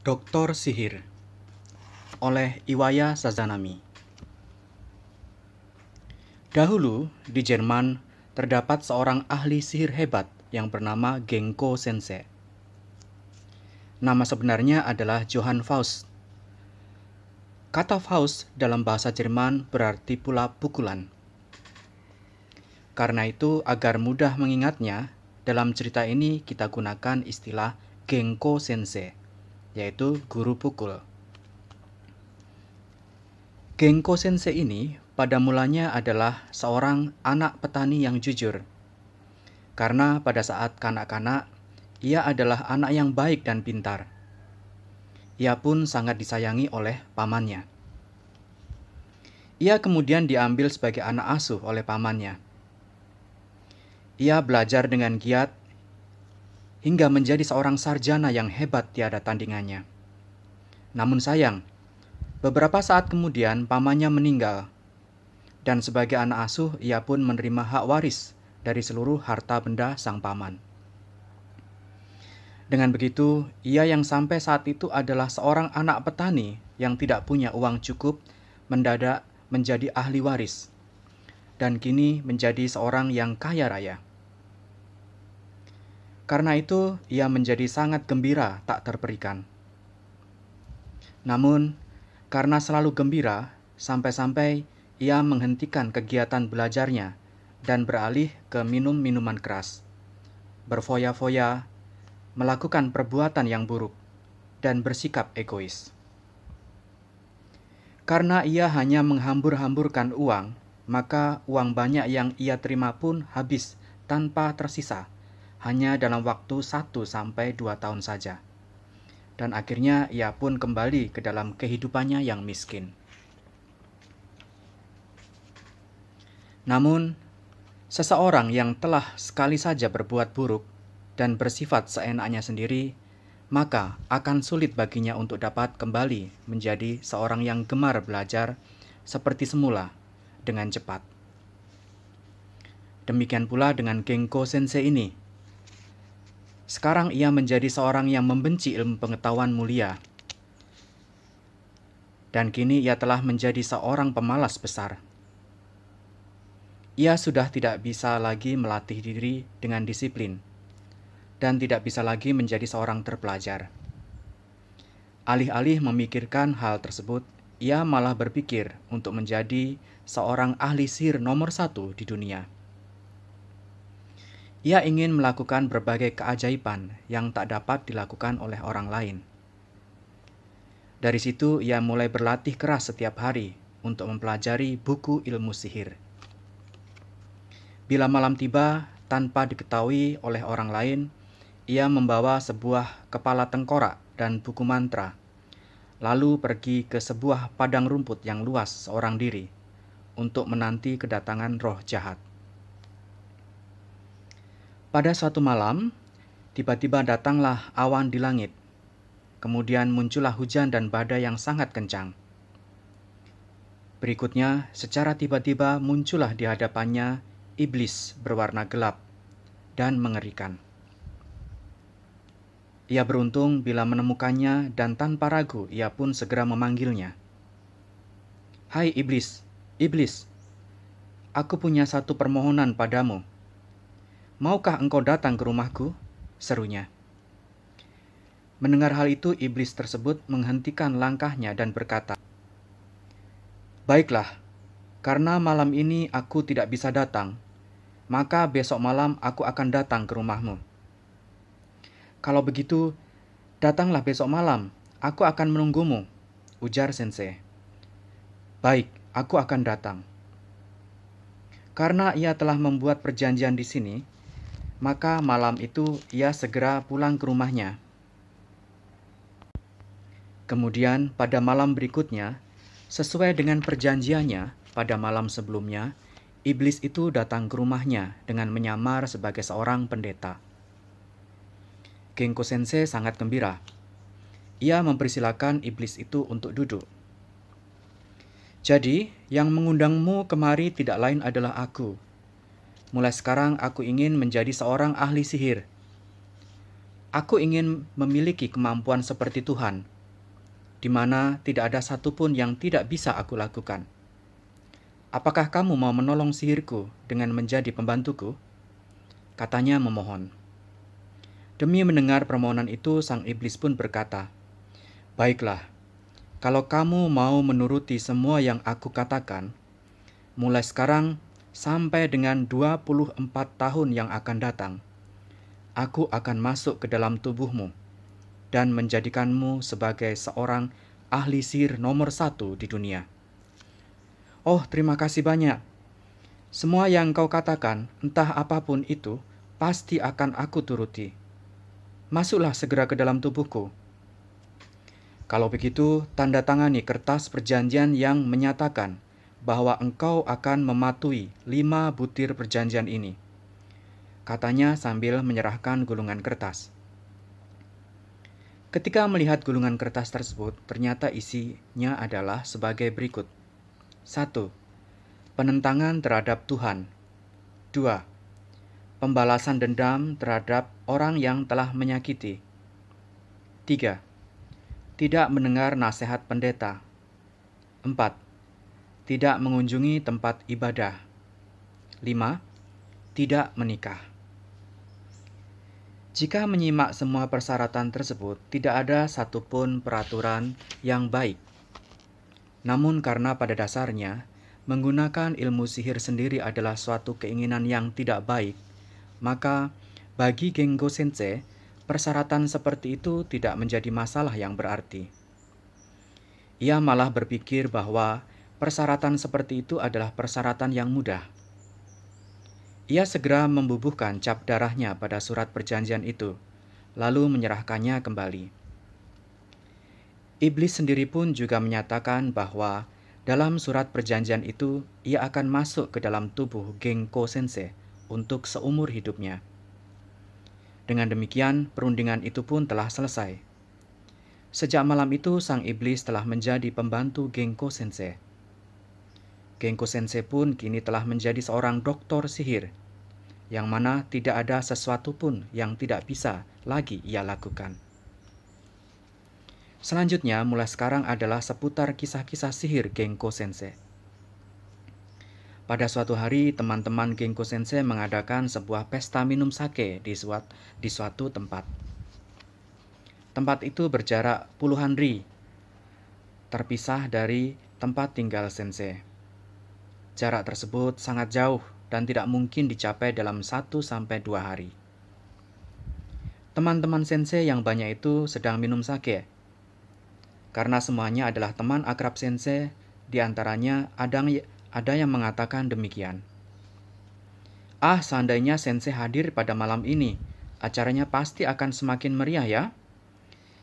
Doktor Sihir oleh Iwaya Sazanami Dahulu di Jerman terdapat seorang ahli sihir hebat yang bernama Genko Sensei. Nama sebenarnya adalah Johann Faust. Kata Faust dalam bahasa Jerman berarti pula pukulan. Karena itu agar mudah mengingatnya, dalam cerita ini kita gunakan istilah Genko Sensei yaitu guru pukul. Genko Sensei ini pada mulanya adalah seorang anak petani yang jujur. Karena pada saat kanak-kanak, ia adalah anak yang baik dan pintar. Ia pun sangat disayangi oleh pamannya. Ia kemudian diambil sebagai anak asuh oleh pamannya. Ia belajar dengan giat hingga menjadi seorang sarjana yang hebat tiada tandingannya. Namun sayang, beberapa saat kemudian pamannya meninggal, dan sebagai anak asuh ia pun menerima hak waris dari seluruh harta benda sang paman. Dengan begitu, ia yang sampai saat itu adalah seorang anak petani yang tidak punya uang cukup mendadak menjadi ahli waris, dan kini menjadi seorang yang kaya raya. Karena itu, ia menjadi sangat gembira tak terperikan. Namun, karena selalu gembira, sampai-sampai ia menghentikan kegiatan belajarnya dan beralih ke minum minuman keras, berfoya-foya, melakukan perbuatan yang buruk, dan bersikap egois. Karena ia hanya menghambur-hamburkan uang, maka uang banyak yang ia terima pun habis tanpa tersisa hanya dalam waktu 1 sampai 2 tahun saja. Dan akhirnya ia pun kembali ke dalam kehidupannya yang miskin. Namun, seseorang yang telah sekali saja berbuat buruk dan bersifat seenaknya sendiri, maka akan sulit baginya untuk dapat kembali menjadi seorang yang gemar belajar seperti semula dengan cepat. Demikian pula dengan Genko Sensei ini. Sekarang ia menjadi seorang yang membenci ilmu pengetahuan mulia. Dan kini ia telah menjadi seorang pemalas besar. Ia sudah tidak bisa lagi melatih diri dengan disiplin dan tidak bisa lagi menjadi seorang terpelajar. Alih-alih memikirkan hal tersebut, ia malah berpikir untuk menjadi seorang ahli sihir nomor satu di dunia. Ia ingin melakukan berbagai keajaiban yang tak dapat dilakukan oleh orang lain. Dari situ, ia mulai berlatih keras setiap hari untuk mempelajari buku ilmu sihir. Bila malam tiba, tanpa diketahui oleh orang lain, ia membawa sebuah kepala tengkorak dan buku mantra, lalu pergi ke sebuah padang rumput yang luas seorang diri untuk menanti kedatangan roh jahat. Pada suatu malam, tiba-tiba datanglah awan di langit. Kemudian muncullah hujan dan badai yang sangat kencang. Berikutnya, secara tiba-tiba muncullah di hadapannya iblis berwarna gelap dan mengerikan. Ia beruntung bila menemukannya dan tanpa ragu ia pun segera memanggilnya. Hai iblis, iblis, aku punya satu permohonan padamu. Maukah engkau datang ke rumahku? Serunya. Mendengar hal itu, iblis tersebut menghentikan langkahnya dan berkata, Baiklah, karena malam ini aku tidak bisa datang, maka besok malam aku akan datang ke rumahmu. Kalau begitu, datanglah besok malam, aku akan menunggumu, ujar Sensei. Baik, aku akan datang. Karena ia telah membuat perjanjian di sini, maka malam itu ia segera pulang ke rumahnya. Kemudian, pada malam berikutnya, sesuai dengan perjanjiannya pada malam sebelumnya, iblis itu datang ke rumahnya dengan menyamar sebagai seorang pendeta. Genko Sensei sangat gembira. Ia mempersilahkan iblis itu untuk duduk. Jadi, yang mengundangmu kemari tidak lain adalah aku, Mulai sekarang aku ingin menjadi seorang ahli sihir. Aku ingin memiliki kemampuan seperti Tuhan, di mana tidak ada satupun yang tidak bisa aku lakukan. Apakah kamu mau menolong sihirku dengan menjadi pembantuku? Katanya memohon. Demi mendengar permohonan itu, sang iblis pun berkata, "Baiklah, kalau kamu mau menuruti semua yang aku katakan, mulai sekarang sampai dengan 24 tahun yang akan datang, aku akan masuk ke dalam tubuhmu dan menjadikanmu sebagai seorang ahli sihir nomor satu di dunia. Oh, terima kasih banyak. Semua yang kau katakan, entah apapun itu, pasti akan aku turuti. Masuklah segera ke dalam tubuhku. Kalau begitu, tanda tangani kertas perjanjian yang menyatakan bahwa engkau akan mematuhi lima butir perjanjian ini. Katanya sambil menyerahkan gulungan kertas. Ketika melihat gulungan kertas tersebut, ternyata isinya adalah sebagai berikut. 1. Penentangan terhadap Tuhan. 2. Pembalasan dendam terhadap orang yang telah menyakiti. 3. Tidak mendengar nasihat pendeta. 4 tidak mengunjungi tempat ibadah. 5. Tidak menikah. Jika menyimak semua persyaratan tersebut, tidak ada satupun peraturan yang baik. Namun karena pada dasarnya, menggunakan ilmu sihir sendiri adalah suatu keinginan yang tidak baik, maka bagi Genggo Sensei, persyaratan seperti itu tidak menjadi masalah yang berarti. Ia malah berpikir bahwa Persyaratan seperti itu adalah persyaratan yang mudah. Ia segera membubuhkan cap darahnya pada surat perjanjian itu, lalu menyerahkannya kembali. Iblis sendiri pun juga menyatakan bahwa dalam surat perjanjian itu ia akan masuk ke dalam tubuh Gengko Sensei untuk seumur hidupnya. Dengan demikian, perundingan itu pun telah selesai. Sejak malam itu, sang iblis telah menjadi pembantu Gengko Sensei. Gengko Sensei pun kini telah menjadi seorang doktor sihir, yang mana tidak ada sesuatu pun yang tidak bisa lagi ia lakukan. Selanjutnya, mulai sekarang adalah seputar kisah-kisah sihir Gengko Sensei. Pada suatu hari, teman-teman Gengko Sensei mengadakan sebuah pesta minum sake di, suatu, di suatu tempat. Tempat itu berjarak puluhan ri, terpisah dari tempat tinggal Sensei. Jarak tersebut sangat jauh dan tidak mungkin dicapai dalam 1 sampai dua hari. Teman-teman sensei yang banyak itu sedang minum sake. Karena semuanya adalah teman akrab sensei, di antaranya ada, ada yang mengatakan demikian. Ah, seandainya sensei hadir pada malam ini, acaranya pasti akan semakin meriah ya.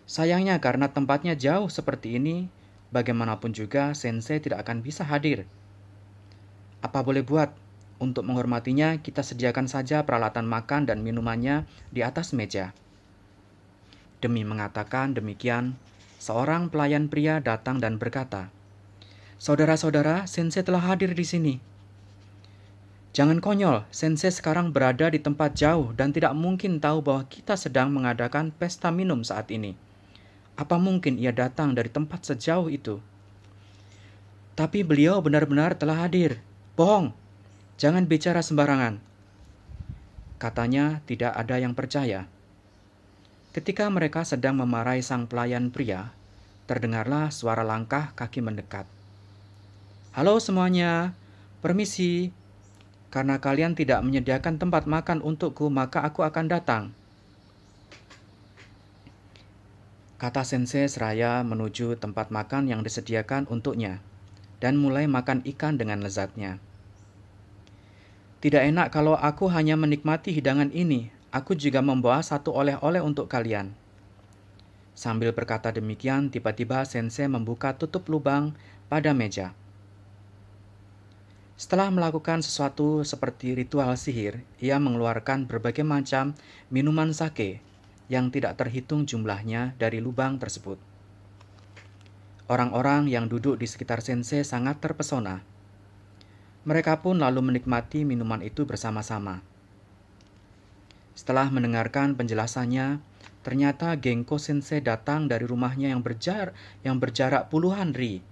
Sayangnya karena tempatnya jauh seperti ini, bagaimanapun juga sensei tidak akan bisa hadir apa boleh buat? Untuk menghormatinya, kita sediakan saja peralatan makan dan minumannya di atas meja. Demi mengatakan demikian, seorang pelayan pria datang dan berkata, Saudara-saudara, Sensei telah hadir di sini. Jangan konyol, Sensei sekarang berada di tempat jauh dan tidak mungkin tahu bahwa kita sedang mengadakan pesta minum saat ini. Apa mungkin ia datang dari tempat sejauh itu? Tapi beliau benar-benar telah hadir. Bohong, jangan bicara sembarangan. Katanya tidak ada yang percaya. Ketika mereka sedang memarahi sang pelayan pria, terdengarlah suara langkah kaki mendekat. Halo semuanya, permisi. Karena kalian tidak menyediakan tempat makan untukku, maka aku akan datang. Kata sensei seraya menuju tempat makan yang disediakan untuknya dan mulai makan ikan dengan lezatnya. Tidak enak kalau aku hanya menikmati hidangan ini. Aku juga membawa satu oleh-oleh untuk kalian. Sambil berkata demikian, tiba-tiba Sensei membuka tutup lubang pada meja. Setelah melakukan sesuatu seperti ritual sihir, ia mengeluarkan berbagai macam minuman sake yang tidak terhitung jumlahnya dari lubang tersebut. Orang-orang yang duduk di sekitar sensei sangat terpesona. Mereka pun lalu menikmati minuman itu bersama-sama. Setelah mendengarkan penjelasannya, ternyata Gengko Sensei datang dari rumahnya yang, berjar yang berjarak puluhan ri.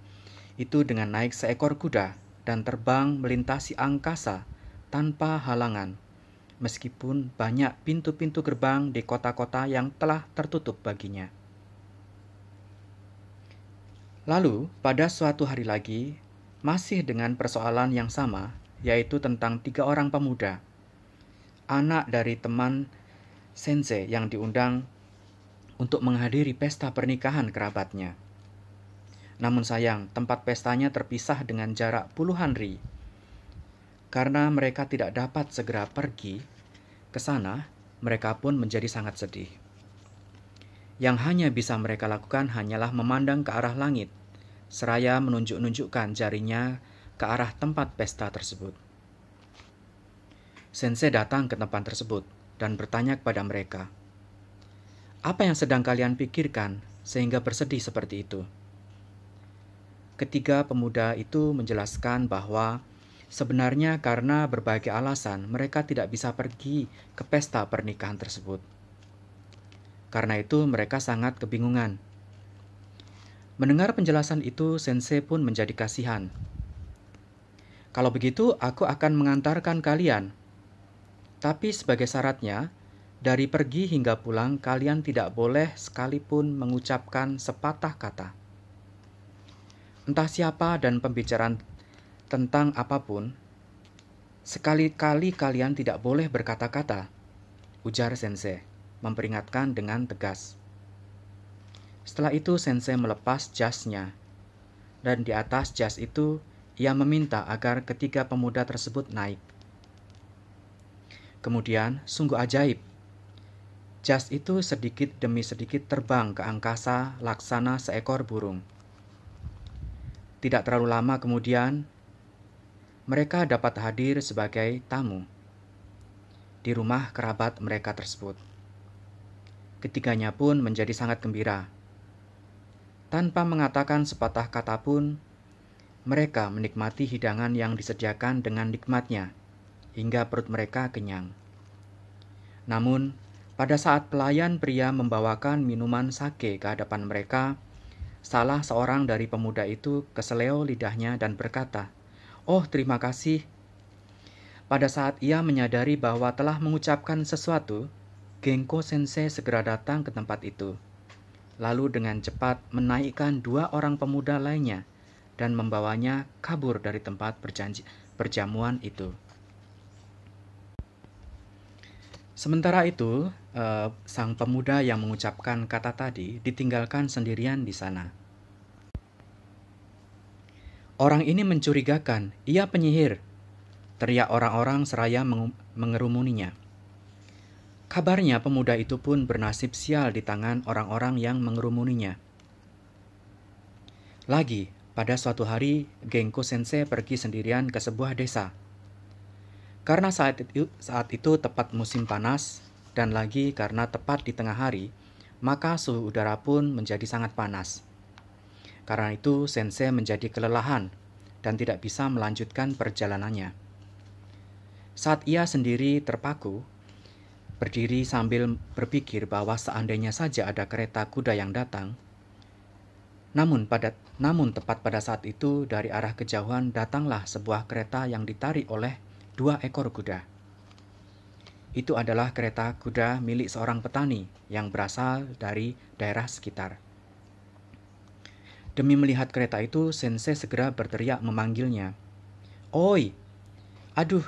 Itu dengan naik seekor kuda dan terbang melintasi angkasa tanpa halangan, meskipun banyak pintu-pintu gerbang di kota-kota yang telah tertutup baginya. Lalu, pada suatu hari lagi, masih dengan persoalan yang sama, yaitu tentang tiga orang pemuda. Anak dari teman Sensei yang diundang untuk menghadiri pesta pernikahan kerabatnya. Namun sayang, tempat pestanya terpisah dengan jarak puluhan ri. Karena mereka tidak dapat segera pergi ke sana, mereka pun menjadi sangat sedih. Yang hanya bisa mereka lakukan hanyalah memandang ke arah langit, seraya menunjuk-nunjukkan jarinya ke arah tempat pesta tersebut. Sensei datang ke tempat tersebut dan bertanya kepada mereka, "Apa yang sedang kalian pikirkan sehingga bersedih seperti itu?" Ketiga pemuda itu menjelaskan bahwa sebenarnya karena berbagai alasan mereka tidak bisa pergi ke pesta pernikahan tersebut. Karena itu mereka sangat kebingungan. Mendengar penjelasan itu, Sensei pun menjadi kasihan. Kalau begitu, aku akan mengantarkan kalian. Tapi sebagai syaratnya, dari pergi hingga pulang kalian tidak boleh sekalipun mengucapkan sepatah kata. Entah siapa dan pembicaraan tentang apapun, sekali-kali kalian tidak boleh berkata-kata, ujar Sensei memperingatkan dengan tegas. Setelah itu sensei melepas jasnya, dan di atas jas itu ia meminta agar ketiga pemuda tersebut naik. Kemudian, sungguh ajaib, jas itu sedikit demi sedikit terbang ke angkasa laksana seekor burung. Tidak terlalu lama kemudian, mereka dapat hadir sebagai tamu di rumah kerabat mereka tersebut. Ketiganya pun menjadi sangat gembira. Tanpa mengatakan sepatah kata pun, mereka menikmati hidangan yang disediakan dengan nikmatnya, hingga perut mereka kenyang. Namun, pada saat pelayan pria membawakan minuman sake ke hadapan mereka, salah seorang dari pemuda itu keseleo lidahnya dan berkata, "Oh, terima kasih." Pada saat ia menyadari bahwa telah mengucapkan sesuatu, Gengko Sensei segera datang ke tempat itu. Lalu dengan cepat menaikkan dua orang pemuda lainnya dan membawanya kabur dari tempat berjanji, perjamuan itu. Sementara itu, eh, sang pemuda yang mengucapkan kata tadi ditinggalkan sendirian di sana. Orang ini mencurigakan, ia penyihir. Teriak orang-orang seraya mengerumuninya. Kabarnya pemuda itu pun bernasib sial di tangan orang-orang yang mengerumuninya. Lagi, pada suatu hari, Gengko Sensei pergi sendirian ke sebuah desa. Karena saat itu, saat itu tepat musim panas, dan lagi karena tepat di tengah hari, maka suhu udara pun menjadi sangat panas. Karena itu, Sensei menjadi kelelahan dan tidak bisa melanjutkan perjalanannya. Saat ia sendiri terpaku, Berdiri sambil berpikir bahwa seandainya saja ada kereta kuda yang datang, namun pada namun tepat pada saat itu dari arah kejauhan datanglah sebuah kereta yang ditarik oleh dua ekor kuda. Itu adalah kereta kuda milik seorang petani yang berasal dari daerah sekitar. Demi melihat kereta itu, Sensei segera berteriak memanggilnya. Oi! Aduh,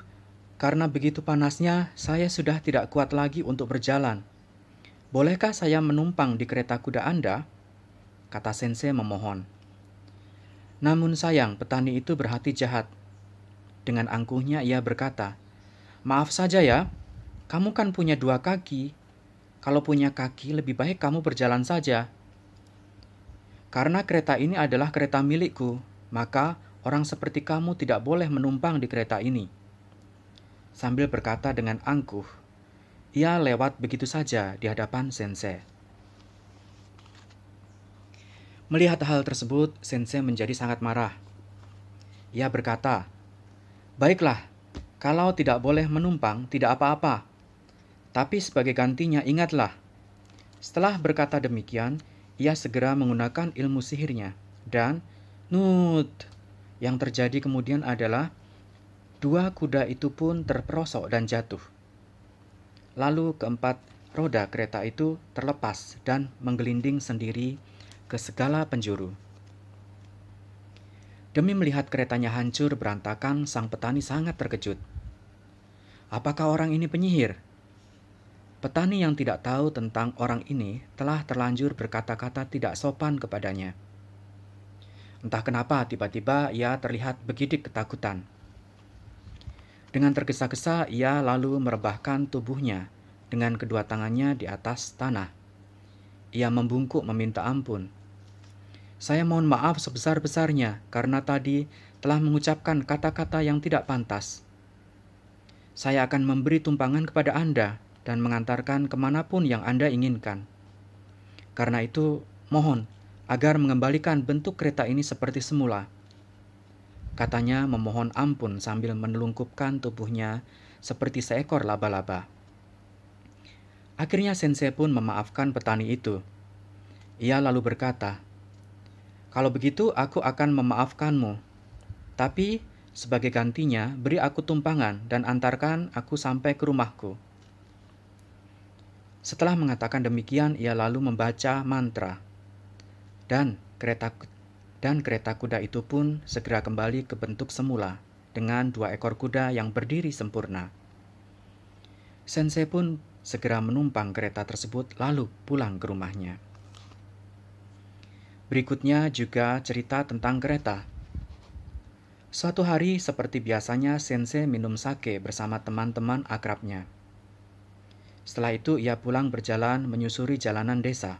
karena begitu panasnya, saya sudah tidak kuat lagi untuk berjalan. Bolehkah saya menumpang di kereta kuda Anda? Kata Sensei memohon. Namun sayang, petani itu berhati jahat. Dengan angkuhnya ia berkata, Maaf saja ya, kamu kan punya dua kaki. Kalau punya kaki, lebih baik kamu berjalan saja. Karena kereta ini adalah kereta milikku, maka orang seperti kamu tidak boleh menumpang di kereta ini.' sambil berkata dengan angkuh. Ia lewat begitu saja di hadapan Sensei. Melihat hal tersebut, Sensei menjadi sangat marah. Ia berkata, Baiklah, kalau tidak boleh menumpang, tidak apa-apa. Tapi sebagai gantinya ingatlah. Setelah berkata demikian, ia segera menggunakan ilmu sihirnya. Dan, Nut! Yang terjadi kemudian adalah Dua kuda itu pun terperosok dan jatuh. Lalu keempat roda kereta itu terlepas dan menggelinding sendiri ke segala penjuru. Demi melihat keretanya hancur berantakan, sang petani sangat terkejut. Apakah orang ini penyihir? Petani yang tidak tahu tentang orang ini telah terlanjur berkata-kata tidak sopan kepadanya. Entah kenapa, tiba-tiba ia terlihat begidik ketakutan dengan tergesa-gesa, ia lalu merebahkan tubuhnya dengan kedua tangannya di atas tanah. Ia membungkuk meminta ampun. Saya mohon maaf sebesar-besarnya karena tadi telah mengucapkan kata-kata yang tidak pantas. Saya akan memberi tumpangan kepada Anda dan mengantarkan kemanapun yang Anda inginkan. Karena itu, mohon agar mengembalikan bentuk kereta ini seperti semula.' Katanya memohon ampun sambil menelungkupkan tubuhnya seperti seekor laba-laba. Akhirnya Sensei pun memaafkan petani itu. Ia lalu berkata, "Kalau begitu aku akan memaafkanmu. Tapi sebagai gantinya, beri aku tumpangan dan antarkan aku sampai ke rumahku." Setelah mengatakan demikian, ia lalu membaca mantra. Dan kereta dan kereta kuda itu pun segera kembali ke bentuk semula dengan dua ekor kuda yang berdiri sempurna. Sensei pun segera menumpang kereta tersebut lalu pulang ke rumahnya. Berikutnya juga cerita tentang kereta. Suatu hari seperti biasanya Sensei minum sake bersama teman-teman akrabnya. Setelah itu ia pulang berjalan menyusuri jalanan desa.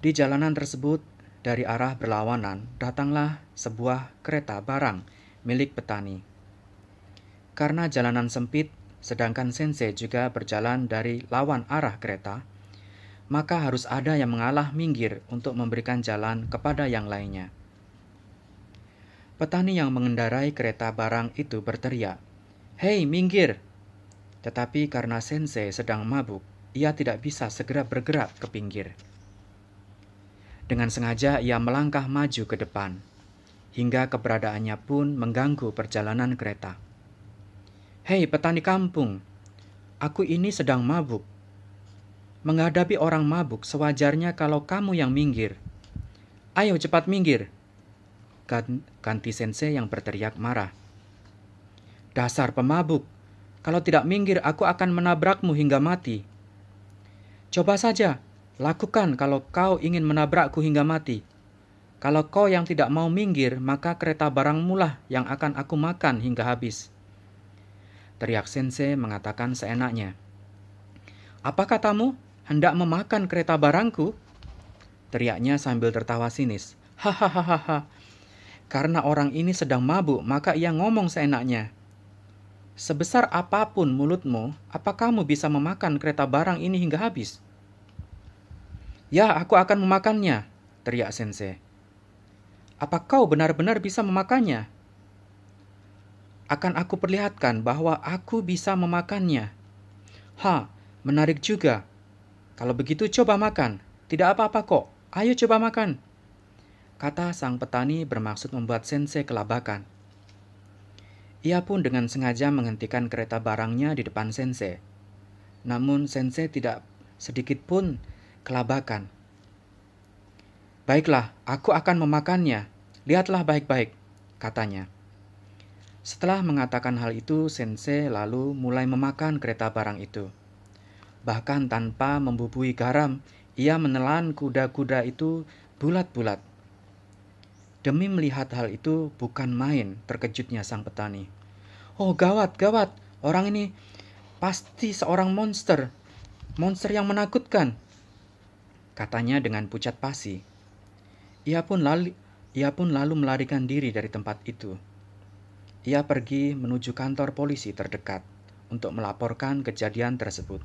Di jalanan tersebut dari arah berlawanan datanglah sebuah kereta barang milik petani. Karena jalanan sempit, sedangkan Sensei juga berjalan dari lawan arah kereta, maka harus ada yang mengalah minggir untuk memberikan jalan kepada yang lainnya. Petani yang mengendarai kereta barang itu berteriak, "Hei, minggir!" Tetapi karena Sensei sedang mabuk, ia tidak bisa segera bergerak ke pinggir. Dengan sengaja ia melangkah maju ke depan, hingga keberadaannya pun mengganggu perjalanan kereta. Hei petani kampung, aku ini sedang mabuk. Menghadapi orang mabuk sewajarnya kalau kamu yang minggir. Ayo cepat minggir. Ganti kan, sensei yang berteriak marah. Dasar pemabuk, kalau tidak minggir aku akan menabrakmu hingga mati. Coba saja, Lakukan kalau kau ingin menabrakku hingga mati. Kalau kau yang tidak mau minggir, maka kereta barangmulah yang akan aku makan hingga habis. Teriak Sensei mengatakan seenaknya. Apa katamu? Hendak memakan kereta barangku? Teriaknya sambil tertawa sinis. Hahaha. Karena orang ini sedang mabuk, maka ia ngomong seenaknya. Sebesar apapun mulutmu, apa kamu bisa memakan kereta barang ini hingga habis?' Ya, aku akan memakannya, teriak Sensei. Apa kau benar-benar bisa memakannya? Akan aku perlihatkan bahwa aku bisa memakannya. Ha, menarik juga. Kalau begitu coba makan. Tidak apa-apa kok. Ayo coba makan. Kata sang petani bermaksud membuat Sensei kelabakan. Ia pun dengan sengaja menghentikan kereta barangnya di depan Sensei. Namun Sensei tidak sedikit pun kelabakan. Baiklah, aku akan memakannya. Lihatlah baik-baik, katanya. Setelah mengatakan hal itu, Sensei lalu mulai memakan kereta barang itu. Bahkan tanpa membubui garam, ia menelan kuda-kuda itu bulat-bulat. Demi melihat hal itu, bukan main terkejutnya sang petani. Oh gawat, gawat, orang ini pasti seorang monster. Monster yang menakutkan, katanya dengan pucat pasi. Ia pun lali, ia pun lalu melarikan diri dari tempat itu. Ia pergi menuju kantor polisi terdekat untuk melaporkan kejadian tersebut.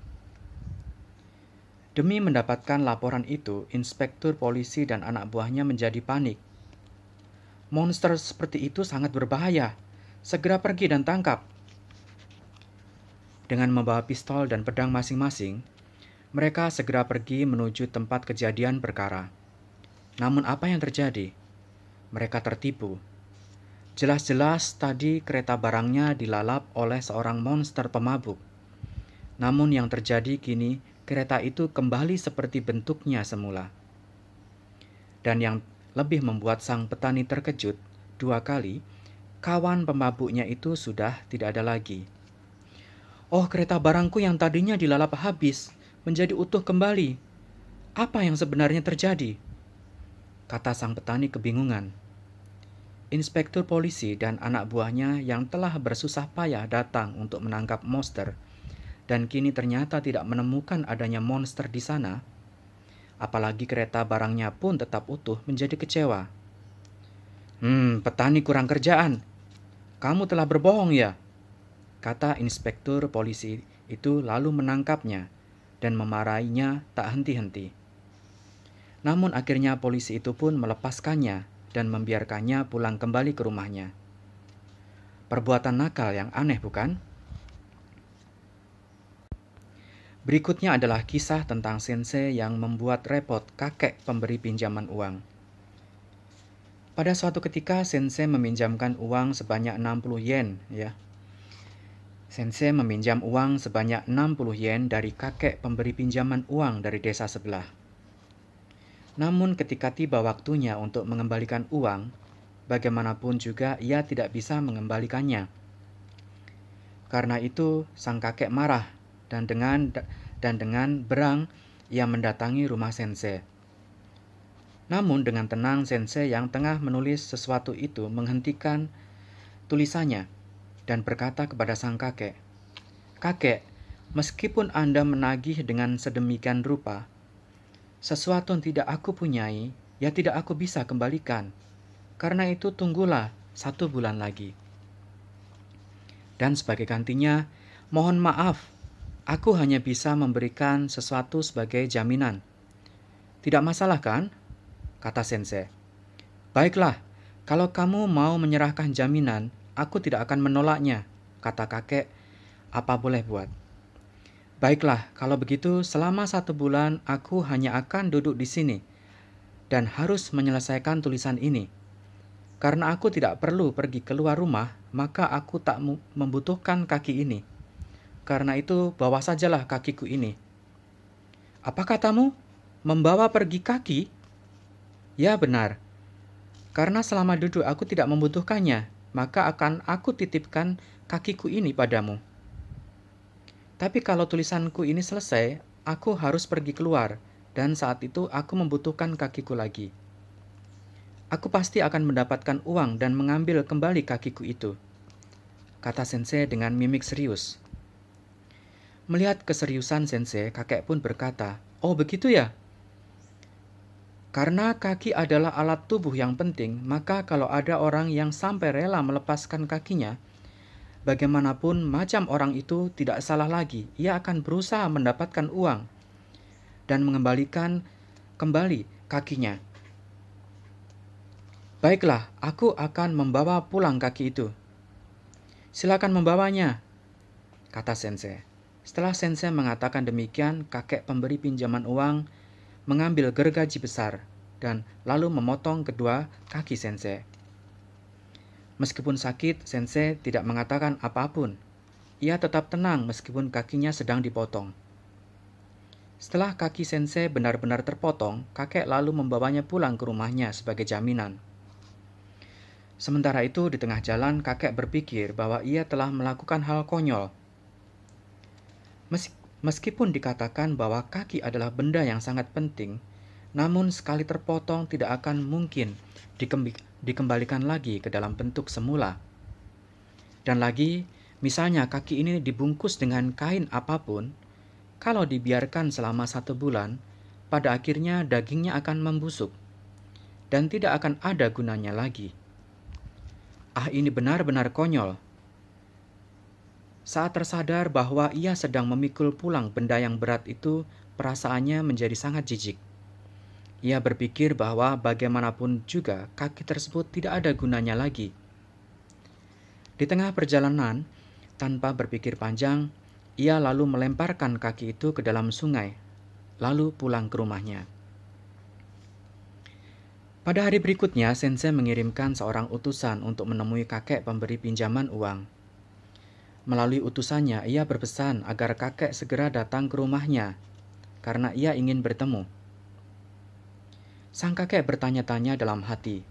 Demi mendapatkan laporan itu, inspektur polisi dan anak buahnya menjadi panik. Monster seperti itu sangat berbahaya. Segera pergi dan tangkap. Dengan membawa pistol dan pedang masing-masing, mereka segera pergi menuju tempat kejadian perkara. Namun apa yang terjadi? Mereka tertipu. Jelas-jelas tadi kereta barangnya dilalap oleh seorang monster pemabuk. Namun yang terjadi kini kereta itu kembali seperti bentuknya semula. Dan yang lebih membuat sang petani terkejut dua kali, kawan pemabuknya itu sudah tidak ada lagi. Oh, kereta barangku yang tadinya dilalap habis, menjadi utuh kembali. Apa yang sebenarnya terjadi? Kata sang petani kebingungan. Inspektur polisi dan anak buahnya yang telah bersusah payah datang untuk menangkap monster dan kini ternyata tidak menemukan adanya monster di sana, apalagi kereta barangnya pun tetap utuh menjadi kecewa. Hmm, petani kurang kerjaan. Kamu telah berbohong ya? Kata inspektur polisi itu lalu menangkapnya dan memarahinya tak henti-henti. Namun akhirnya polisi itu pun melepaskannya dan membiarkannya pulang kembali ke rumahnya. Perbuatan nakal yang aneh bukan? Berikutnya adalah kisah tentang sensei yang membuat repot kakek pemberi pinjaman uang. Pada suatu ketika sensei meminjamkan uang sebanyak 60 yen ya Sensei meminjam uang sebanyak 60 yen dari kakek pemberi pinjaman uang dari desa sebelah. Namun ketika tiba waktunya untuk mengembalikan uang, bagaimanapun juga ia tidak bisa mengembalikannya. Karena itu sang kakek marah dan dengan dan dengan berang ia mendatangi rumah Sensei. Namun dengan tenang Sensei yang tengah menulis sesuatu itu menghentikan tulisannya dan berkata kepada sang kakek, "Kakek, meskipun Anda menagih dengan sedemikian rupa, sesuatu yang tidak aku punyai, ya tidak aku bisa kembalikan. Karena itu tunggulah satu bulan lagi." Dan sebagai gantinya, mohon maaf, aku hanya bisa memberikan sesuatu sebagai jaminan. Tidak masalah kan? Kata Sensei. Baiklah, kalau kamu mau menyerahkan jaminan, Aku tidak akan menolaknya, kata kakek. Apa boleh buat? Baiklah, kalau begitu selama satu bulan aku hanya akan duduk di sini dan harus menyelesaikan tulisan ini. Karena aku tidak perlu pergi keluar rumah, maka aku tak membutuhkan kaki ini. Karena itu, bawa sajalah kakiku ini. Apa katamu? Membawa pergi kaki? Ya, benar. Karena selama duduk aku tidak membutuhkannya, maka akan aku titipkan kakiku ini padamu. Tapi kalau tulisanku ini selesai, aku harus pergi keluar, dan saat itu aku membutuhkan kakiku lagi. Aku pasti akan mendapatkan uang dan mengambil kembali kakiku itu, kata Sensei dengan mimik serius. Melihat keseriusan Sensei, kakek pun berkata, Oh begitu ya? Karena kaki adalah alat tubuh yang penting, maka kalau ada orang yang sampai rela melepaskan kakinya, bagaimanapun macam orang itu tidak salah lagi, ia akan berusaha mendapatkan uang dan mengembalikan kembali kakinya. Baiklah, aku akan membawa pulang kaki itu. Silakan membawanya, kata sensei. Setelah sensei mengatakan demikian, kakek pemberi pinjaman uang mengambil gergaji besar dan lalu memotong kedua kaki Sensei. Meskipun sakit, Sensei tidak mengatakan apapun. Ia tetap tenang meskipun kakinya sedang dipotong. Setelah kaki Sensei benar-benar terpotong, kakek lalu membawanya pulang ke rumahnya sebagai jaminan. Sementara itu, di tengah jalan, kakek berpikir bahwa ia telah melakukan hal konyol. Meskipun dikatakan bahwa kaki adalah benda yang sangat penting, namun sekali terpotong tidak akan mungkin dikembalikan lagi ke dalam bentuk semula. Dan lagi, misalnya kaki ini dibungkus dengan kain apapun, kalau dibiarkan selama satu bulan, pada akhirnya dagingnya akan membusuk dan tidak akan ada gunanya lagi. Ah, ini benar-benar konyol. Saat tersadar bahwa ia sedang memikul pulang benda yang berat itu, perasaannya menjadi sangat jijik. Ia berpikir bahwa bagaimanapun juga kaki tersebut tidak ada gunanya lagi. Di tengah perjalanan, tanpa berpikir panjang, ia lalu melemparkan kaki itu ke dalam sungai, lalu pulang ke rumahnya. Pada hari berikutnya, Sensei mengirimkan seorang utusan untuk menemui kakek pemberi pinjaman uang. Melalui utusannya, ia berpesan agar kakek segera datang ke rumahnya karena ia ingin bertemu. Sang kakek bertanya-tanya dalam hati,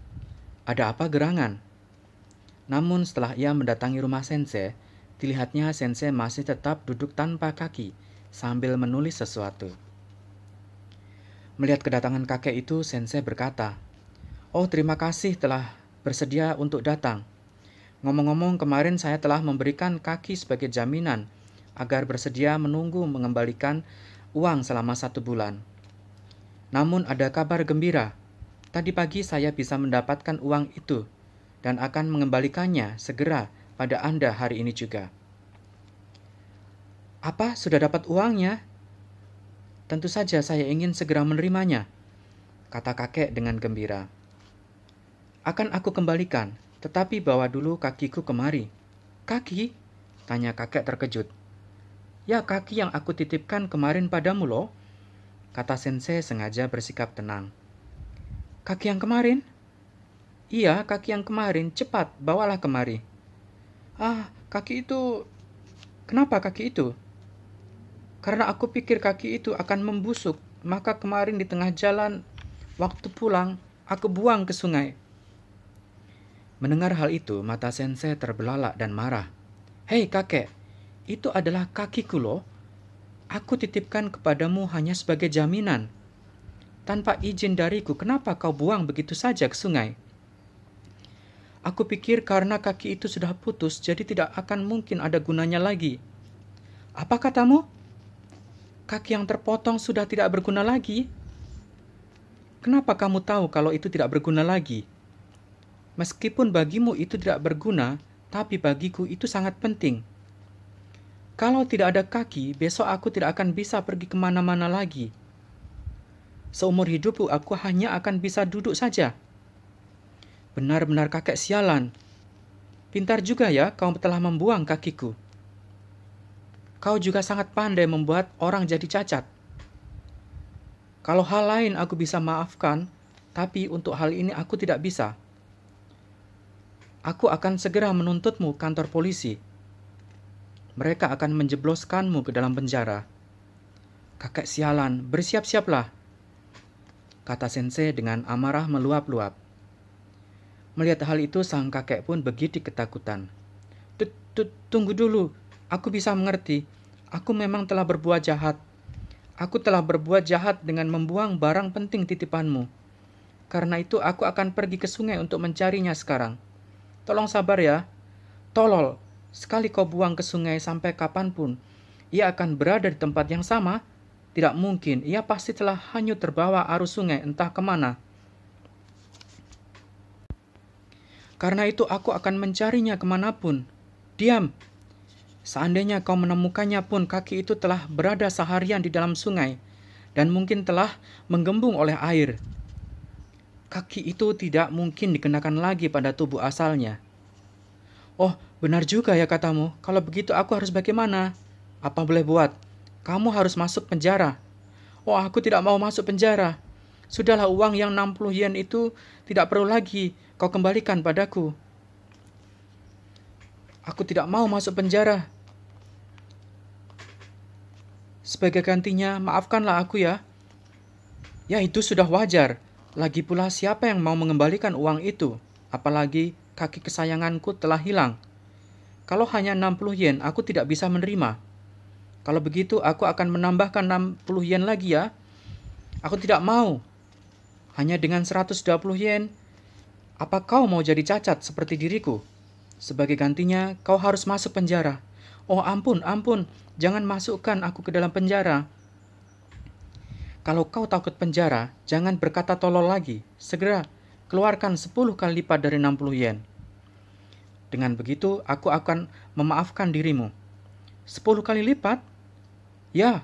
"Ada apa gerangan?" Namun setelah ia mendatangi rumah Sensei, dilihatnya Sensei masih tetap duduk tanpa kaki sambil menulis sesuatu. Melihat kedatangan kakek itu, Sensei berkata, "Oh, terima kasih telah bersedia untuk datang. Ngomong-ngomong, kemarin saya telah memberikan kaki sebagai jaminan agar bersedia menunggu mengembalikan uang selama satu bulan. Namun ada kabar gembira. Tadi pagi saya bisa mendapatkan uang itu dan akan mengembalikannya segera pada Anda hari ini juga. Apa sudah dapat uangnya? Tentu saja saya ingin segera menerimanya, kata kakek dengan gembira. Akan aku kembalikan, tetapi bawa dulu kakiku kemari. Kaki? Tanya kakek terkejut. Ya kaki yang aku titipkan kemarin padamu loh. Kata sensei sengaja bersikap tenang. Kaki yang kemarin? Iya, kaki yang kemarin. Cepat, bawalah kemari. Ah, kaki itu... Kenapa kaki itu? Karena aku pikir kaki itu akan membusuk, maka kemarin di tengah jalan, waktu pulang, aku buang ke sungai. Mendengar hal itu, mata sensei terbelalak dan marah. Hei kakek, itu adalah kakiku loh. Aku titipkan kepadamu hanya sebagai jaminan. Tanpa izin dariku, kenapa kau buang begitu saja ke sungai? Aku pikir karena kaki itu sudah putus, jadi tidak akan mungkin ada gunanya lagi. Apa katamu? Kaki yang terpotong sudah tidak berguna lagi? Kenapa kamu tahu kalau itu tidak berguna lagi? Meskipun bagimu itu tidak berguna, tapi bagiku itu sangat penting. Kalau tidak ada kaki, besok aku tidak akan bisa pergi kemana-mana lagi. Seumur hidupku, aku hanya akan bisa duduk saja. Benar-benar kakek sialan. Pintar juga ya kau telah membuang kakiku. Kau juga sangat pandai membuat orang jadi cacat. Kalau hal lain aku bisa maafkan, tapi untuk hal ini aku tidak bisa.' Aku akan segera menuntutmu kantor polisi. Mereka akan menjebloskanmu ke dalam penjara. Kakek sialan, bersiap-siaplah, kata sensei dengan amarah meluap-luap. Melihat hal itu, sang kakek pun begitu ketakutan. T Tunggu dulu, aku bisa mengerti. Aku memang telah berbuat jahat. Aku telah berbuat jahat dengan membuang barang penting titipanmu. Karena itu, aku akan pergi ke sungai untuk mencarinya sekarang. Tolong sabar ya. Tolol, sekali kau buang ke sungai sampai kapanpun, ia akan berada di tempat yang sama. Tidak mungkin, ia pasti telah hanyut terbawa arus sungai entah kemana. Karena itu aku akan mencarinya kemanapun. Diam! Seandainya kau menemukannya pun kaki itu telah berada seharian di dalam sungai dan mungkin telah menggembung oleh air kaki itu tidak mungkin dikenakan lagi pada tubuh asalnya. Oh, benar juga ya katamu. Kalau begitu aku harus bagaimana? Apa boleh buat? Kamu harus masuk penjara. Oh, aku tidak mau masuk penjara. Sudahlah uang yang 60 yen itu tidak perlu lagi. Kau kembalikan padaku. Aku tidak mau masuk penjara. Sebagai gantinya, maafkanlah aku ya. Ya, itu sudah wajar lagi pula siapa yang mau mengembalikan uang itu? Apalagi kaki kesayanganku telah hilang. Kalau hanya 60 yen, aku tidak bisa menerima. Kalau begitu, aku akan menambahkan 60 yen lagi ya. Aku tidak mau. Hanya dengan 120 yen, apa kau mau jadi cacat seperti diriku? Sebagai gantinya, kau harus masuk penjara. Oh ampun, ampun, jangan masukkan aku ke dalam penjara. Kalau kau takut penjara, jangan berkata tolol lagi. Segera keluarkan 10 kali lipat dari 60 yen. Dengan begitu, aku akan memaafkan dirimu. 10 kali lipat? Ya.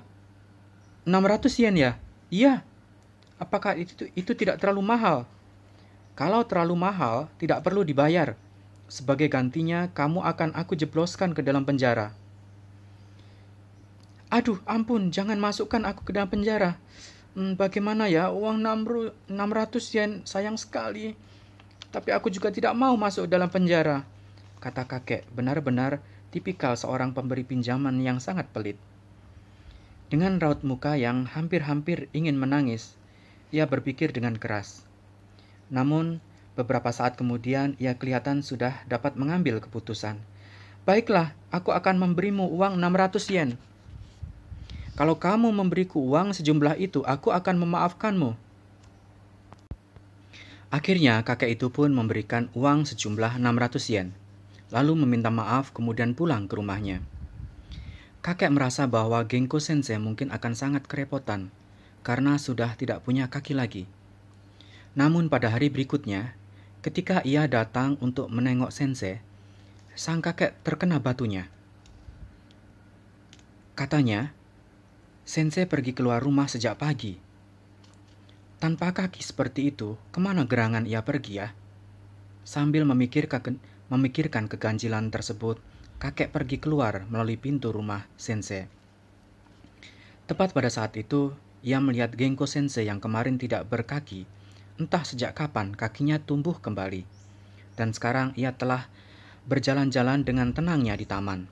600 yen ya? Iya. Apakah itu, itu tidak terlalu mahal? Kalau terlalu mahal, tidak perlu dibayar. Sebagai gantinya, kamu akan aku jebloskan ke dalam penjara. Aduh, ampun, jangan masukkan aku ke dalam penjara. Hmm, bagaimana ya, uang 600 yen, sayang sekali. Tapi aku juga tidak mau masuk dalam penjara. Kata kakek, benar-benar tipikal seorang pemberi pinjaman yang sangat pelit. Dengan raut muka yang hampir-hampir ingin menangis, ia berpikir dengan keras. Namun, beberapa saat kemudian ia kelihatan sudah dapat mengambil keputusan. Baiklah, aku akan memberimu uang 600 yen. Kalau kamu memberiku uang sejumlah itu, aku akan memaafkanmu. Akhirnya kakek itu pun memberikan uang sejumlah 600 yen, lalu meminta maaf kemudian pulang ke rumahnya. Kakek merasa bahwa Gengko Sensei mungkin akan sangat kerepotan karena sudah tidak punya kaki lagi. Namun pada hari berikutnya, ketika ia datang untuk menengok Sensei, sang kakek terkena batunya. Katanya, Sensei pergi keluar rumah sejak pagi. Tanpa kaki seperti itu, kemana gerangan ia pergi ya? Sambil memikirkan, memikirkan keganjilan tersebut, kakek pergi keluar melalui pintu rumah Sensei. Tepat pada saat itu, ia melihat Gengko Sensei yang kemarin tidak berkaki. Entah sejak kapan kakinya tumbuh kembali. Dan sekarang ia telah berjalan-jalan dengan tenangnya di taman.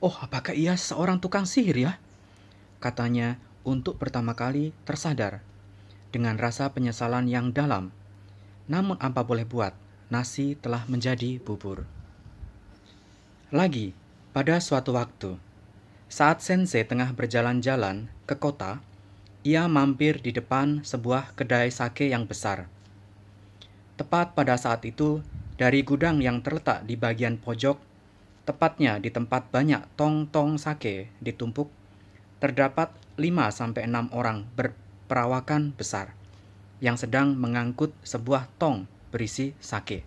Oh, apakah ia seorang tukang sihir ya? katanya, untuk pertama kali tersadar dengan rasa penyesalan yang dalam. Namun apa boleh buat, nasi telah menjadi bubur. Lagi, pada suatu waktu, saat Sensei tengah berjalan-jalan ke kota, ia mampir di depan sebuah kedai sake yang besar. Tepat pada saat itu, dari gudang yang terletak di bagian pojok, tepatnya di tempat banyak tong-tong sake ditumpuk terdapat 5-6 orang berperawakan besar yang sedang mengangkut sebuah tong berisi sake.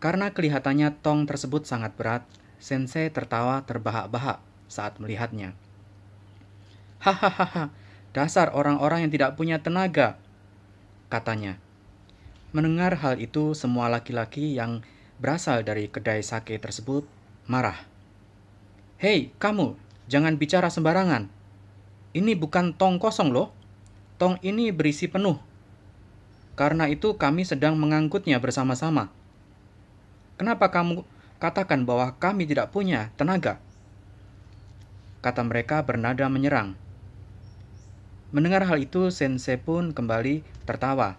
Karena kelihatannya tong tersebut sangat berat, Sensei tertawa terbahak-bahak saat melihatnya. Hahaha, dasar orang-orang yang tidak punya tenaga, katanya. Mendengar hal itu, semua laki-laki yang berasal dari kedai sake tersebut marah. Hei, kamu, Jangan bicara sembarangan. Ini bukan tong kosong loh. Tong ini berisi penuh. Karena itu kami sedang mengangkutnya bersama-sama. Kenapa kamu katakan bahwa kami tidak punya tenaga? Kata mereka bernada menyerang. Mendengar hal itu, Sensei pun kembali tertawa.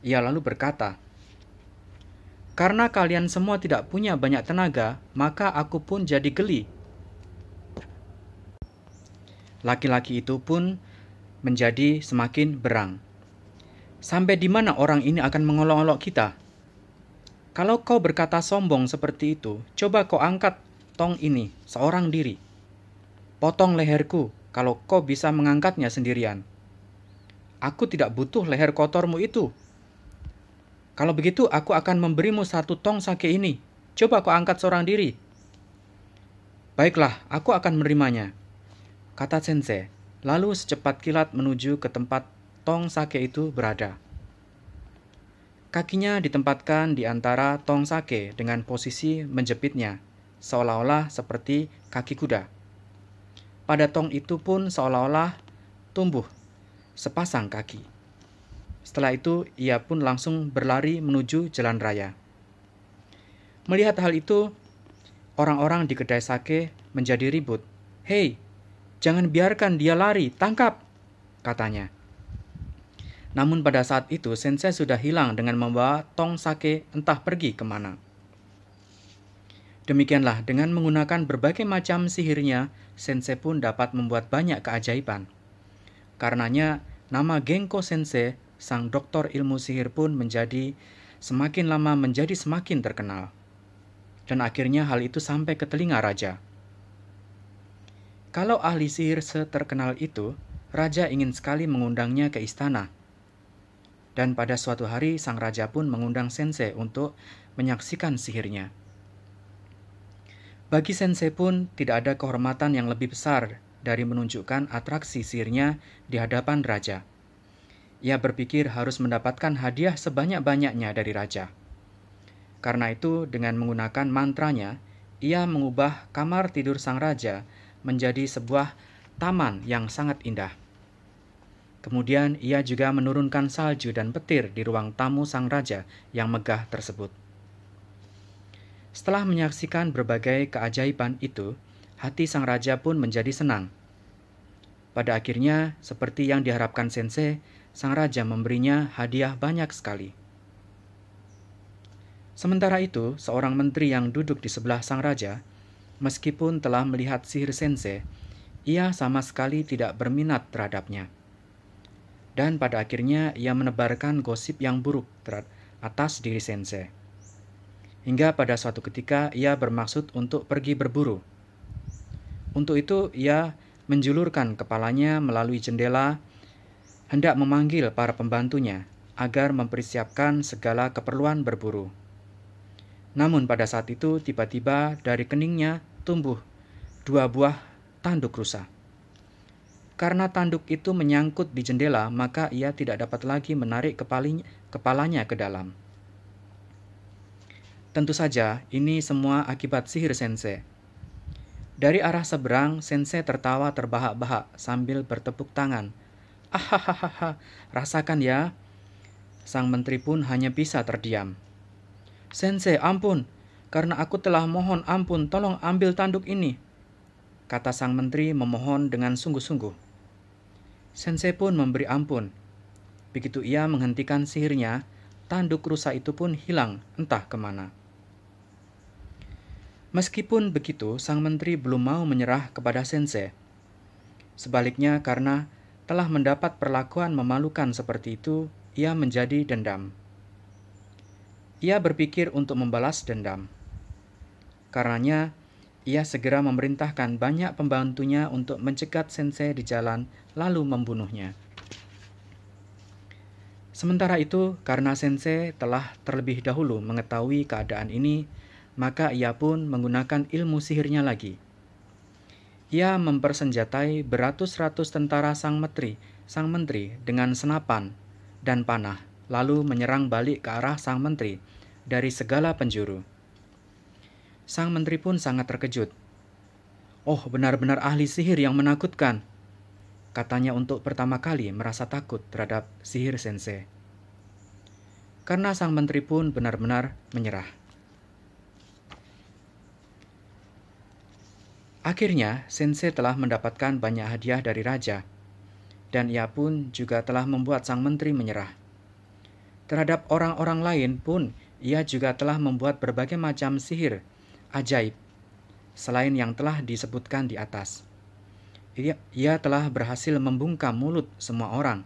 Ia lalu berkata, "Karena kalian semua tidak punya banyak tenaga, maka aku pun jadi geli laki-laki itu pun menjadi semakin berang. Sampai di mana orang ini akan mengolok-olok kita? Kalau kau berkata sombong seperti itu, coba kau angkat tong ini seorang diri. Potong leherku kalau kau bisa mengangkatnya sendirian. Aku tidak butuh leher kotormu itu. Kalau begitu, aku akan memberimu satu tong sake ini. Coba kau angkat seorang diri. Baiklah, aku akan menerimanya kata Sensei, lalu secepat kilat menuju ke tempat tong sake itu berada. Kakinya ditempatkan di antara tong sake dengan posisi menjepitnya, seolah-olah seperti kaki kuda. Pada tong itu pun seolah-olah tumbuh sepasang kaki. Setelah itu, ia pun langsung berlari menuju jalan raya. Melihat hal itu, orang-orang di kedai sake menjadi ribut. Hei, Jangan biarkan dia lari, tangkap, katanya. Namun pada saat itu Sensei sudah hilang dengan membawa tong sake entah pergi kemana. Demikianlah, dengan menggunakan berbagai macam sihirnya, Sensei pun dapat membuat banyak keajaiban. Karenanya, nama Genko Sensei, sang doktor ilmu sihir pun menjadi semakin lama menjadi semakin terkenal. Dan akhirnya hal itu sampai ke telinga raja. Kalau ahli sihir seterkenal itu, raja ingin sekali mengundangnya ke istana. Dan pada suatu hari sang raja pun mengundang Sensei untuk menyaksikan sihirnya. Bagi Sensei pun tidak ada kehormatan yang lebih besar dari menunjukkan atraksi sihirnya di hadapan raja. Ia berpikir harus mendapatkan hadiah sebanyak-banyaknya dari raja. Karena itu, dengan menggunakan mantranya, ia mengubah kamar tidur sang raja menjadi sebuah taman yang sangat indah. Kemudian ia juga menurunkan salju dan petir di ruang tamu sang raja yang megah tersebut. Setelah menyaksikan berbagai keajaiban itu, hati sang raja pun menjadi senang. Pada akhirnya, seperti yang diharapkan sensei, sang raja memberinya hadiah banyak sekali. Sementara itu, seorang menteri yang duduk di sebelah sang raja Meskipun telah melihat sihir sensei, ia sama sekali tidak berminat terhadapnya. Dan pada akhirnya ia menebarkan gosip yang buruk atas diri sensei. Hingga pada suatu ketika ia bermaksud untuk pergi berburu. Untuk itu ia menjulurkan kepalanya melalui jendela, hendak memanggil para pembantunya agar mempersiapkan segala keperluan berburu. Namun pada saat itu tiba-tiba dari keningnya tumbuh dua buah tanduk rusa. Karena tanduk itu menyangkut di jendela, maka ia tidak dapat lagi menarik kepalinya, kepalanya ke dalam. Tentu saja, ini semua akibat sihir sensei. Dari arah seberang, sensei tertawa terbahak-bahak sambil bertepuk tangan. Ahahaha, rasakan ya. Sang menteri pun hanya bisa terdiam. Sensei, ampun, karena aku telah mohon ampun tolong ambil tanduk ini. Kata sang menteri memohon dengan sungguh-sungguh. Sensei pun memberi ampun. Begitu ia menghentikan sihirnya, tanduk rusa itu pun hilang entah kemana. Meskipun begitu, sang menteri belum mau menyerah kepada Sensei. Sebaliknya karena telah mendapat perlakuan memalukan seperti itu, ia menjadi dendam. Ia berpikir untuk membalas dendam. Karenanya, ia segera memerintahkan banyak pembantunya untuk mencegat Sensei di jalan lalu membunuhnya. Sementara itu, karena Sensei telah terlebih dahulu mengetahui keadaan ini, maka ia pun menggunakan ilmu sihirnya lagi. Ia mempersenjatai beratus-ratus tentara sang menteri, sang menteri dengan senapan dan panah, lalu menyerang balik ke arah sang menteri dari segala penjuru. Sang menteri pun sangat terkejut. Oh, benar-benar ahli sihir yang menakutkan. Katanya untuk pertama kali merasa takut terhadap sihir sensei. Karena sang menteri pun benar-benar menyerah. Akhirnya, sensei telah mendapatkan banyak hadiah dari raja, dan ia pun juga telah membuat sang menteri menyerah. Terhadap orang-orang lain pun, ia juga telah membuat berbagai macam sihir ajaib selain yang telah disebutkan di atas. Ia, ia telah berhasil membungkam mulut semua orang,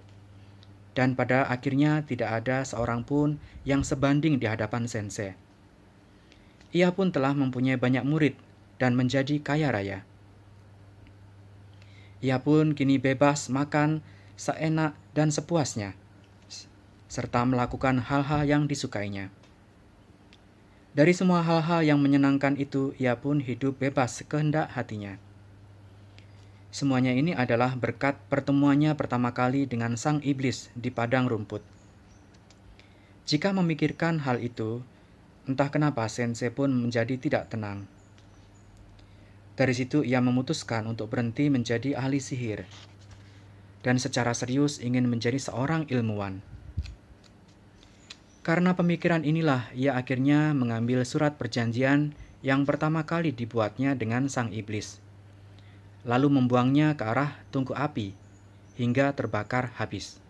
dan pada akhirnya tidak ada seorang pun yang sebanding di hadapan Sensei. Ia pun telah mempunyai banyak murid dan menjadi kaya raya. Ia pun kini bebas makan seenak dan sepuasnya, serta melakukan hal-hal yang disukainya. Dari semua hal-hal yang menyenangkan itu, ia pun hidup bebas kehendak hatinya. Semuanya ini adalah berkat pertemuannya pertama kali dengan sang iblis di padang rumput. Jika memikirkan hal itu, entah kenapa Sensei pun menjadi tidak tenang. Dari situ ia memutuskan untuk berhenti menjadi ahli sihir dan secara serius ingin menjadi seorang ilmuwan. Karena pemikiran inilah ia akhirnya mengambil surat perjanjian yang pertama kali dibuatnya dengan sang iblis, lalu membuangnya ke arah tungku api hingga terbakar habis.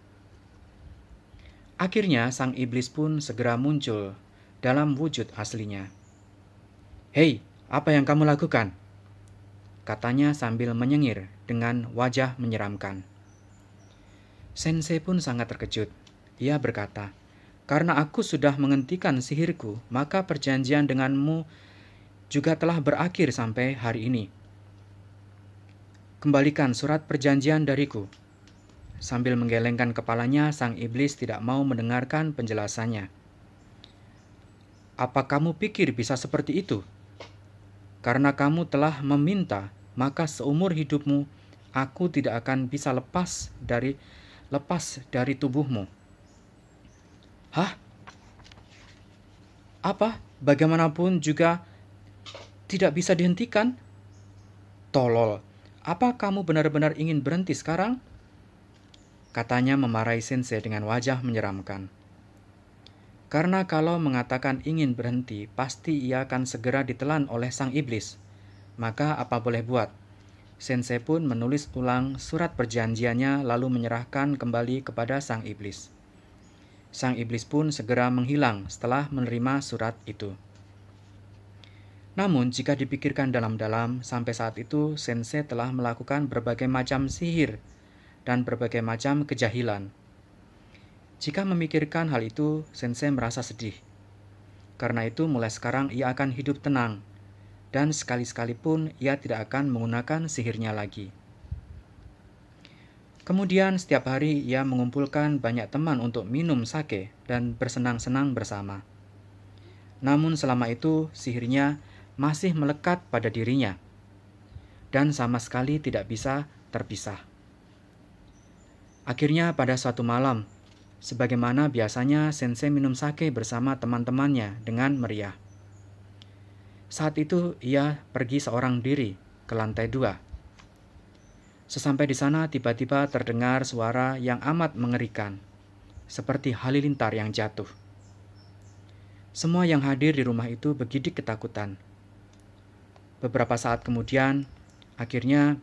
Akhirnya sang iblis pun segera muncul dalam wujud aslinya. "Hei, apa yang kamu lakukan?" katanya sambil menyengir dengan wajah menyeramkan. Sensei pun sangat terkejut. Ia berkata, karena aku sudah menghentikan sihirku, maka perjanjian denganmu juga telah berakhir sampai hari ini. Kembalikan surat perjanjian dariku. Sambil menggelengkan kepalanya, sang iblis tidak mau mendengarkan penjelasannya. Apa kamu pikir bisa seperti itu? Karena kamu telah meminta, maka seumur hidupmu aku tidak akan bisa lepas dari lepas dari tubuhmu. Hah? Apa? Bagaimanapun juga tidak bisa dihentikan? Tolol, apa kamu benar-benar ingin berhenti sekarang? Katanya memarahi Sensei dengan wajah menyeramkan. Karena kalau mengatakan ingin berhenti, pasti ia akan segera ditelan oleh sang iblis. Maka apa boleh buat? Sensei pun menulis ulang surat perjanjiannya lalu menyerahkan kembali kepada sang iblis. Sang iblis pun segera menghilang setelah menerima surat itu. Namun, jika dipikirkan dalam-dalam, sampai saat itu Sensei telah melakukan berbagai macam sihir dan berbagai macam kejahilan. Jika memikirkan hal itu, Sensei merasa sedih. Karena itu, mulai sekarang ia akan hidup tenang, dan sekali-sekali pun ia tidak akan menggunakan sihirnya lagi. Kemudian setiap hari ia mengumpulkan banyak teman untuk minum sake dan bersenang-senang bersama. Namun selama itu sihirnya masih melekat pada dirinya dan sama sekali tidak bisa terpisah. Akhirnya pada suatu malam, sebagaimana biasanya sensei minum sake bersama teman-temannya dengan meriah. Saat itu ia pergi seorang diri ke lantai dua Sesampai di sana, tiba-tiba terdengar suara yang amat mengerikan, seperti halilintar yang jatuh. Semua yang hadir di rumah itu begidik ketakutan. Beberapa saat kemudian, akhirnya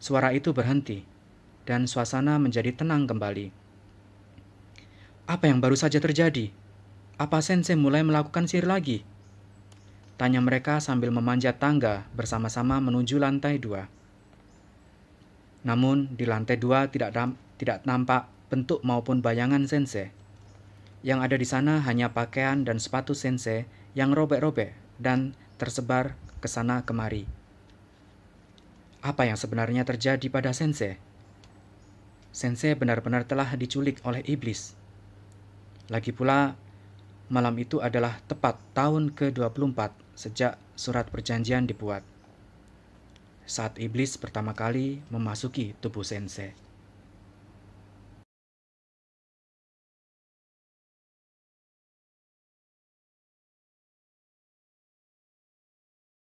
suara itu berhenti dan suasana menjadi tenang kembali. Apa yang baru saja terjadi? Apa Sensei mulai melakukan sihir lagi? Tanya mereka sambil memanjat tangga bersama-sama menuju lantai dua. Namun di lantai dua tidak, tidak nampak bentuk maupun bayangan sensei. Yang ada di sana hanya pakaian dan sepatu sensei yang robek-robek dan tersebar ke sana kemari. Apa yang sebenarnya terjadi pada sensei? Sensei benar-benar telah diculik oleh iblis. Lagi pula, malam itu adalah tepat tahun ke-24 sejak surat perjanjian dibuat saat iblis pertama kali memasuki tubuh Sensei.